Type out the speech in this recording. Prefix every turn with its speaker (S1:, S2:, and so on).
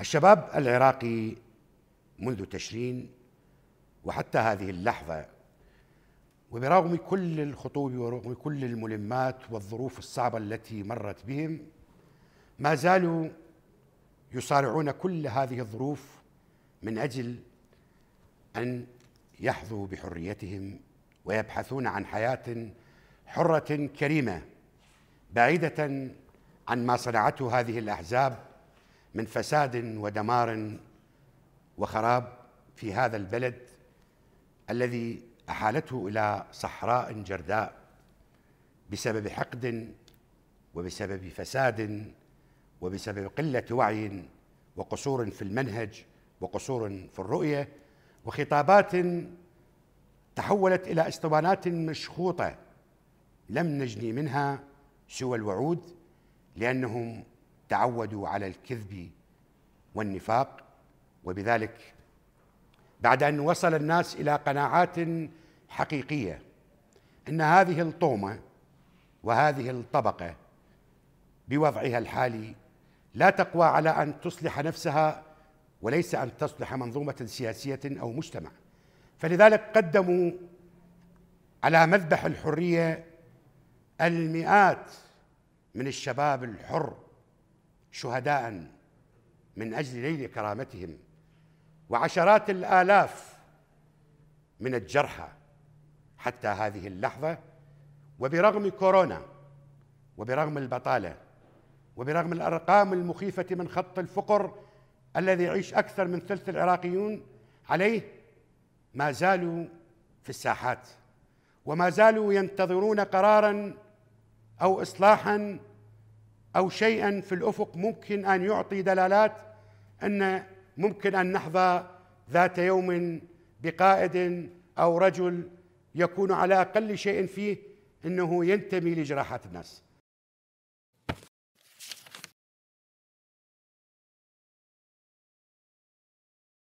S1: الشباب العراقي منذ تشرين وحتى هذه اللحظه وبرغم كل الخطوب ورغم كل الملمات والظروف الصعبه التي مرت بهم ما زالوا يصارعون كل هذه الظروف من اجل ان يحظوا بحريتهم ويبحثون عن حياه حره كريمه بعيده عن ما صنعته هذه الاحزاب من فساد ودمار وخراب في هذا البلد الذي احالته الى صحراء جرداء بسبب حقد وبسبب فساد وبسبب قله وعي وقصور في المنهج وقصور في الرؤيه وخطابات تحولت الى اسطوانات مشخوطه لم نجني منها سوى الوعود لانهم تعودوا على الكذب والنفاق وبذلك بعد ان وصل الناس الى قناعات حقيقيه ان هذه الطومه وهذه الطبقه بوضعها الحالي لا تقوى على ان تصلح نفسها وليس ان تصلح منظومه سياسيه او مجتمع فلذلك قدموا على مذبح الحريه المئات من الشباب الحر شهداء من اجل نيل كرامتهم وعشرات الالاف من الجرحى حتى هذه اللحظه وبرغم كورونا وبرغم البطاله وبرغم الارقام المخيفه من خط الفقر الذي يعيش اكثر من ثلث العراقيون عليه ما زالوا في الساحات وما زالوا ينتظرون قرارا او اصلاحا او شيئا في الافق ممكن ان يعطي دلالات ان ممكن ان نحظى ذات يوم بقائد او رجل يكون على اقل شيء فيه انه ينتمي لجراحات الناس